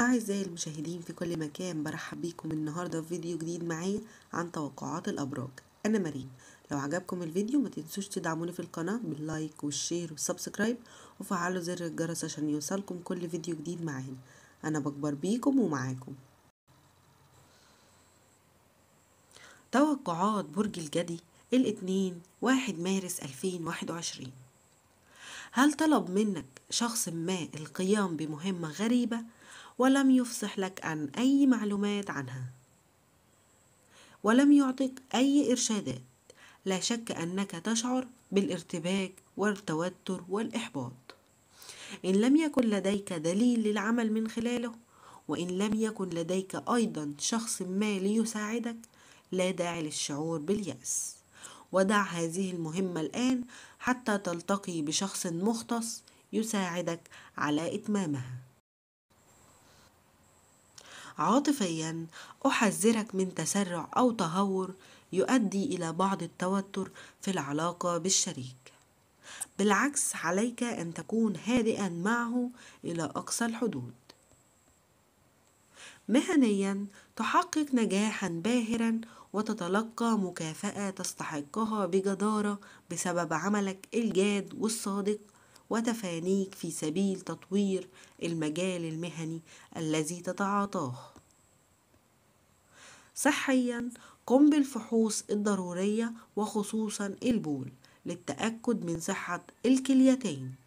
أعزائي المشاهدين في كل مكان برحب بيكم النهاردة في فيديو جديد معايا عن توقعات الأبراج أنا مريم لو عجبكم الفيديو ما تنسوش تدعموني في القناة باللايك والشير والسبسكرايب وفعلوا زر الجرس عشان يوصلكم كل فيديو جديد معانا أنا بكبر بيكم ومعاكم توقعات برج الجدي الاثنين واحد مارس 2021 هل طلب منك شخص ما القيام بمهمة غريبة ولم يفصح لك عن أي معلومات عنها ولم يعطيك أي إرشادات لا شك أنك تشعر بالارتباك والتوتر والإحباط إن لم يكن لديك دليل للعمل من خلاله وإن لم يكن لديك أيضا شخص ما ليساعدك لا داعي للشعور باليأس ودع هذه المهمة الآن حتى تلتقي بشخص مختص يساعدك على إتمامها. عاطفيا أحذرك من تسرع أو تهور يؤدي إلى بعض التوتر في العلاقة بالشريك. بالعكس عليك أن تكون هادئا معه إلى أقصى الحدود. مهنيا تحقق نجاحا باهرا وتتلقى مكافأة تستحقها بجدارة بسبب عملك الجاد والصادق وتفانيك في سبيل تطوير المجال المهني الذي تتعاطاه صحيا قم بالفحوص الضرورية وخصوصا البول للتأكد من صحة الكليتين